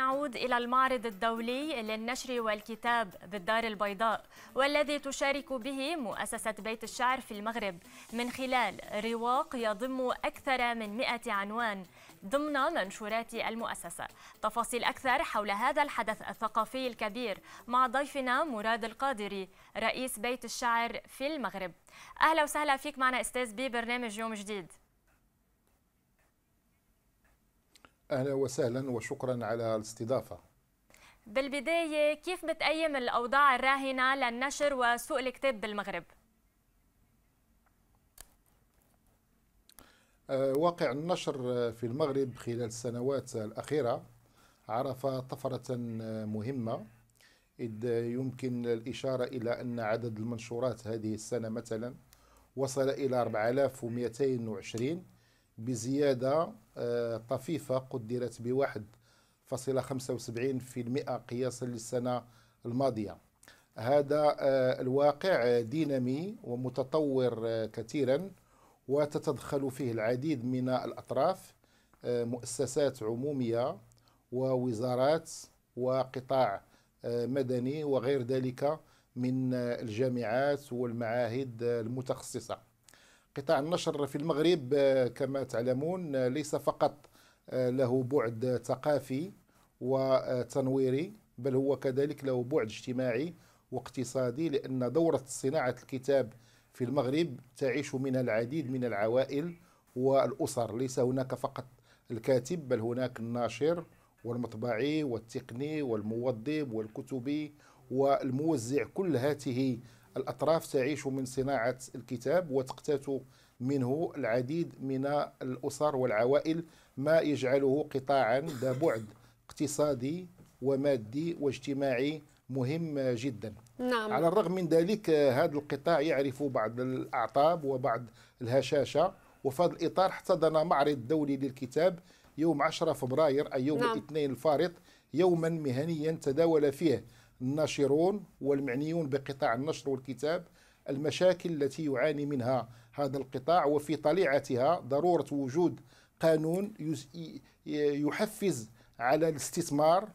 نعود إلى المعرض الدولي للنشر والكتاب بالدار البيضاء والذي تشارك به مؤسسة بيت الشعر في المغرب من خلال رواق يضم أكثر من 100 عنوان ضمن منشورات المؤسسة تفاصيل أكثر حول هذا الحدث الثقافي الكبير مع ضيفنا مراد القادري رئيس بيت الشعر في المغرب أهلا وسهلا فيك معنا أستاذ بي برنامج يوم جديد اهلا وسهلا وشكرا على الاستضافه بالبدايه كيف بتقيم الاوضاع الراهنه للنشر وسوق الكتاب بالمغرب آه، واقع النشر في المغرب خلال السنوات الاخيره عرف طفره آه، مهمه إذ يمكن الإشارة إلى أن عدد المنشورات هذه السنة مثلا وصل إلى 4220 بزيادة آه، طفيفة قدرت بواحد فاصلة المئة قياسا للسنة الماضية هذا آه، الواقع دينامي ومتطور آه، كثيرا وتتدخل فيه العديد من الأطراف مؤسسات عمومية ووزارات وقطاع مدني وغير ذلك من الجامعات والمعاهد المتخصصه قطاع النشر في المغرب آه، كما تعلمون آه، ليس فقط آه، له بعد ثقافي وتنويري بل هو كذلك له بعد اجتماعي واقتصادي لأن دورة صناعة الكتاب في المغرب تعيش منها العديد من العوائل والأسر ليس هناك فقط الكاتب بل هناك الناشر والمطبعي والتقني والموظب والكتبي والموزع كل هاته الأطراف تعيش من صناعة الكتاب وتقتات منه العديد من الأسر والعوائل ما يجعله قطاعا ذا بعد اقتصادي ومادي واجتماعي مهم جدا نعم. على الرغم من ذلك هذا القطاع يعرف بعض الأعطاب وبعض الهشاشة وفي هذا الإطار احتضن معرض دولي للكتاب يوم 10 فبراير أي يوم نعم. الاثنين الفارط يوما مهنيا تداول فيه الناشرون والمعنيون بقطاع النشر والكتاب المشاكل التي يعاني منها هذا القطاع وفي طليعتها ضروره وجود قانون يحفز على الاستثمار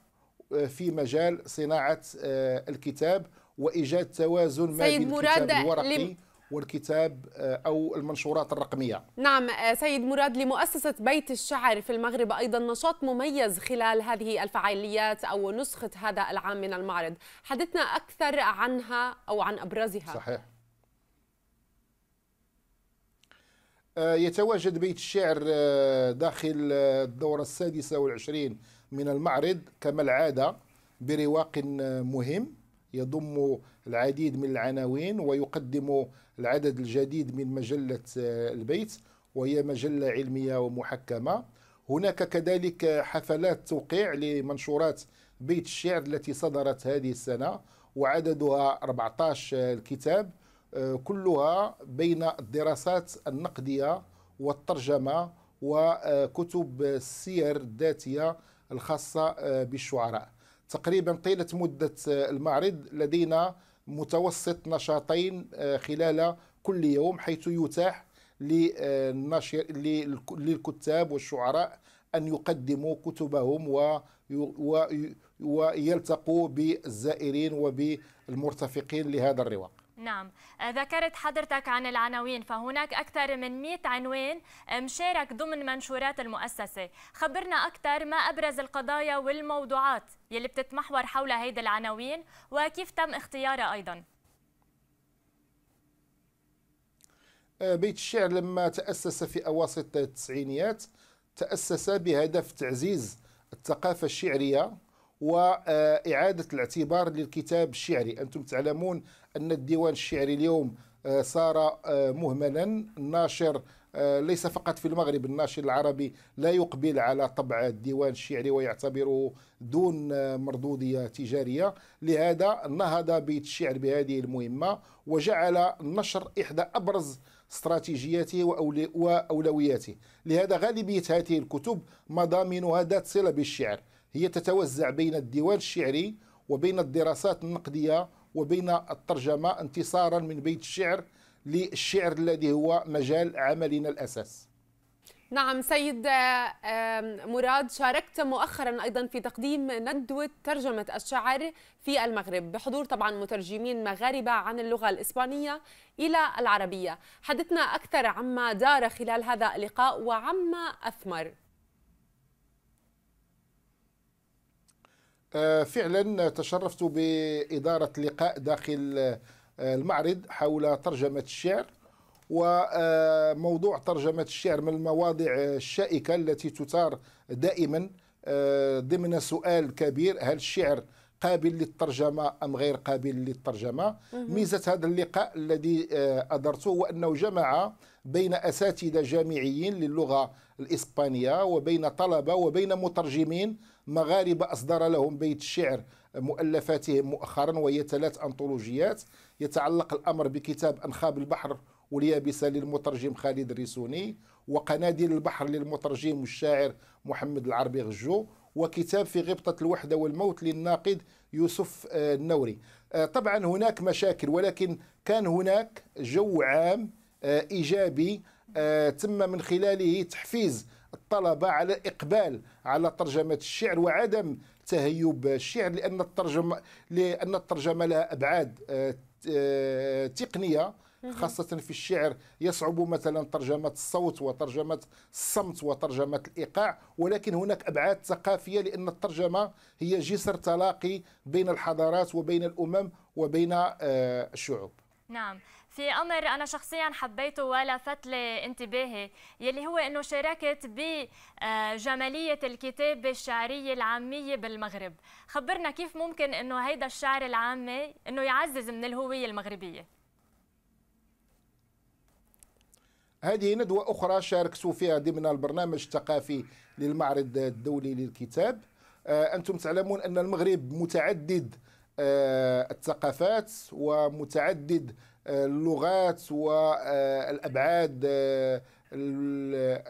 آه، في مجال صناعه آه، الكتاب وايجاد توازن ما بين الكتاب الورقي والكتاب آه، أو المنشورات الرقمية نعم آه، سيد مراد لمؤسسة بيت الشعر في المغرب أيضا نشاط مميز خلال هذه الفعاليات أو نسخة هذا العام من المعرض حدثنا أكثر عنها أو عن أبرزها صحيح آه، يتواجد بيت الشعر داخل الدورة السادسة والعشرين من المعرض كما العادة برواق مهم يضم العديد من العناوين ويقدم العدد الجديد من مجلة آه، البيت وهي مجلة علمية ومحكمة هناك كذلك حفلات توقيع لمنشورات بيت الشعر التي صدرت هذه السنة وعددها 14 كتاب آه، كلها بين الدراسات النقدية والترجمة وكتب آه، السير الذاتية الخاصة بالشعراء تقريبا طيلة مدة آه، المعرض لدينا متوسط نشاطين آه، خلال كل يوم حيث يتاح آه، للكتاب والشعراء أن يقدموا كتبهم ويلتقوا بالزائرين وبالمرتفقين لهذا الرواق نعم آه، ذكرت حضرتك عن العناوين فهناك أكثر من 100 عنوان آه، مشارك ضمن منشورات المؤسسة خبرنا أكثر ما أبرز القضايا والموضوعات يلي بتتمحور حول هيدي العناوين وكيف تم اختيارها أيضاً آه، بيت الشعر لما تأسس في أواسط التسعينيات تأسس بهدف تعزيز الثقافة الشعرية وإعادة الاعتبار للكتاب الشعري أنتم تعلمون أن الديوان الشعري اليوم آه، صار آه، مهملا الناشر آه، ليس فقط في المغرب الناشر العربي لا يقبل على طبع الديوان الشعري ويعتبره دون مردودية تجارية لهذا نهض بيت الشعر بهذه المهمة وجعل النشر إحدى أبرز استراتيجياته وأولوياته لهذا غالبية هذه الكتب مضامنها ذات صلة بالشعر هي تتوزع بين الديوان الشعري وبين الدراسات النقدية وبين الترجمة انتصارا من بيت الشعر للشعر الذي هو مجال عملنا الأساس نعم سيد آه، مراد شاركت مؤخرا ايضا في تقديم ندوه ترجمه الشعر في المغرب بحضور طبعا مترجمين مغاربه عن اللغه الاسبانيه الى العربيه حدثنا اكثر عما دار خلال هذا اللقاء وعما اثمر آه، فعلا تشرفت بإدارة لقاء داخل آه، المعرض حول ترجمة الشعر وموضوع آه، ترجمة الشعر من المواضيع الشائكة التي تثار دائما ضمن سؤال كبير هل الشعر قابل للترجمة أم غير قابل للترجمة ميزة هذا اللقاء الذي أدرته هو أنه جمع بين أساتذة جامعيين للغة الإسبانية وبين طلبة وبين مترجمين مغاربة أصدر لهم بيت الشعر مؤلفاتهم مؤخرا وهي ثلاث أنطولوجيات يتعلق الأمر بكتاب أنخاب البحر واليابسة للمترجم خالد الريسوني وقناديل البحر للمترجم والشاعر محمد العربي غجو وكتاب في غبطة الوحدة والموت للناقد يوسف آه، النوري آه، طبعا هناك مشاكل ولكن كان هناك جو عام آه، إيجابي آه، تم من خلاله تحفيز الطلبة على إقبال على ترجمة الشعر وعدم تهيب الشعر لأن الترجمة لأن الترجمة لها أبعاد آه، آه، تقنية خاصة في الشعر يصعب مثلا ترجمة الصوت وترجمة الصمت وترجمة الإيقاع ولكن هناك أبعاد ثقافية لأن الترجمة هي جسر تلاقي بين الحضارات وبين الأمم وبين الشعوب نعم في امر انا شخصيا حبيته ولفت لي انتباهي يلي هو انه شاركت بجماليه آه، الكتابه الشعريه العاميه بالمغرب خبرنا كيف ممكن انه هيدا الشعر العامي انه يعزز من الهويه المغربيه هذه ندوة أخرى شاركتوا فيها ضمن البرنامج الثقافي للمعرض الدولي للكتاب آه، أنتم تعلمون أن المغرب متعدد آه، الثقافات ومتعدد اللغات والابعاد آه،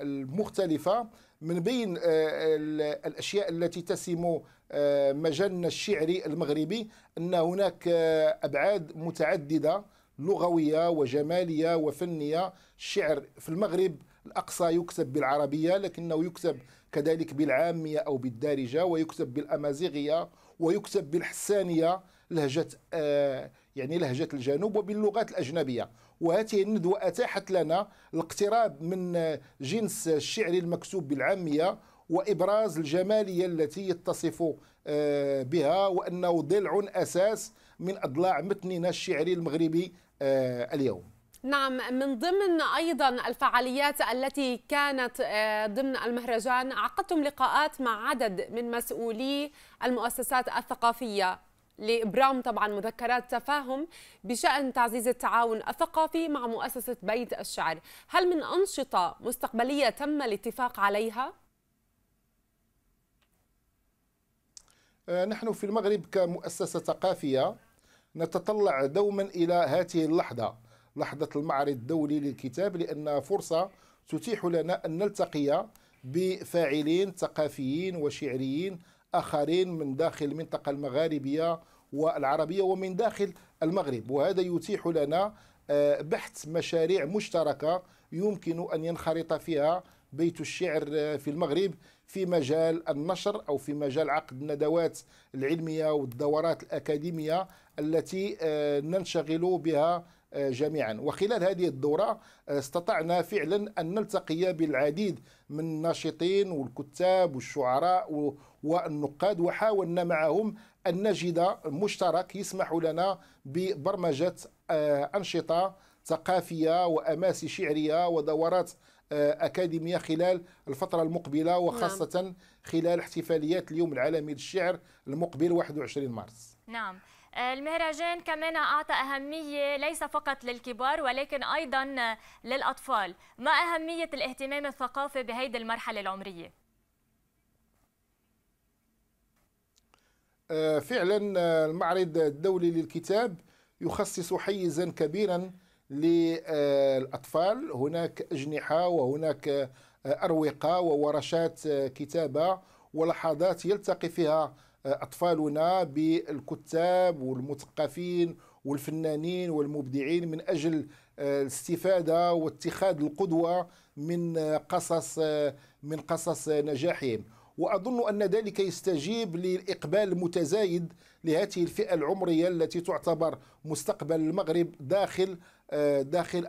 المختلفه من بين آه، الاشياء التي تسم آه، مجالنا الشعري المغربي ان هناك ابعاد متعدده لغويه وجماليه وفنيه الشعر في المغرب الاقصى يكتب بالعربيه لكنه يكتب كذلك بالعاميه او بالدارجه ويكتب بالامازيغيه ويكتب بالحسانيه لهجه يعني لهجة الجنوب وباللغات الأجنبية وهذه الندوة أتاحت لنا الاقتراب من جنس الشعر المكتوب بالعامية وإبراز الجمالية التي يتصف آه، بها وأنه ضلع أساس من أضلاع متننا الشعري المغربي آه، اليوم نعم من ضمن أيضا الفعاليات التي كانت آه، ضمن المهرجان عقدتم لقاءات مع عدد من مسؤولي المؤسسات الثقافية لإبرام طبعا مذكرات تفاهم بشأن تعزيز التعاون الثقافي مع مؤسسة بيت الشعر هل من أنشطة مستقبلية تم الاتفاق عليها؟ آه، نحن في المغرب كمؤسسة ثقافية نتطلع دوما إلى هذه اللحظة لحظة المعرض الدولي للكتاب لأنها فرصة تتيح لنا أن نلتقي بفاعلين ثقافيين وشعريين آخرين من داخل المنطقة المغاربية والعربية ومن داخل المغرب وهذا يتيح لنا آه، بحث مشاريع مشتركة يمكن أن ينخرط فيها بيت الشعر آه، في المغرب في مجال النشر او في مجال عقد الندوات العلميه والدورات الاكاديميه التي آه، ننشغل بها آه، جميعا وخلال هذه الدورة آه، استطعنا فعلا أن نلتقي بالعديد من الناشطين والكتاب والشعراء والنقاد وحاولنا معهم أن نجد مشترك يسمح لنا ببرمجة آه، أنشطة ثقافية وأماسي شعرية ودورات أكاديمية خلال الفترة المقبلة نعم. وخاصة نعم. خلال احتفاليات اليوم العالمي للشعر المقبل 21 مارس نعم المهرجان كمان أعطى أهمية ليس فقط للكبار ولكن أيضا للأطفال ما أهمية الاهتمام الثقافي بهيدي المرحلة العمرية؟ آه، فعلا آه، المعرض الدولي للكتاب يخصص حيزا كبيرا للأطفال هناك أجنحة وهناك آه، أروقة وورشات كتابة ولحظات يلتقي فيها أطفالنا بالكتاب والمثقفين والفنانين والمبدعين من أجل آه، الاستفادة واتخاذ القدوة من آه، قصص آه، من قصص نجاحهم وأظن أن ذلك يستجيب للإقبال المتزايد لهذه الفئة العمرية التي تعتبر مستقبل المغرب داخل آه، داخل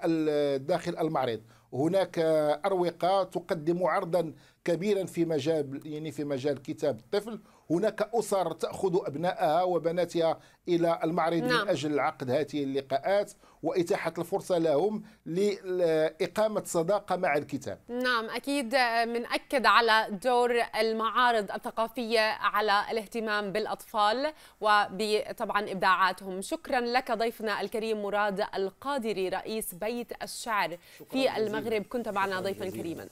داخل المعرض هناك اروقه تقدم عرضا كبيرا في مجال يعني في مجال كتاب الطفل هناك اسر تاخذ ابنائها وبناتها الى المعرض نعم. من اجل عقد هذه اللقاءات واتاحه الفرصه لهم لاقامه صداقه مع الكتاب نعم اكيد آه، من اكد على دور المعارض الثقافيه على الاهتمام بالاطفال وطبعا ابداعاتهم شكرا لك ضيفنا الكريم مراد القاضي القادري رئيس بيت الشعر في المغرب كنت معنا ضيفا كريما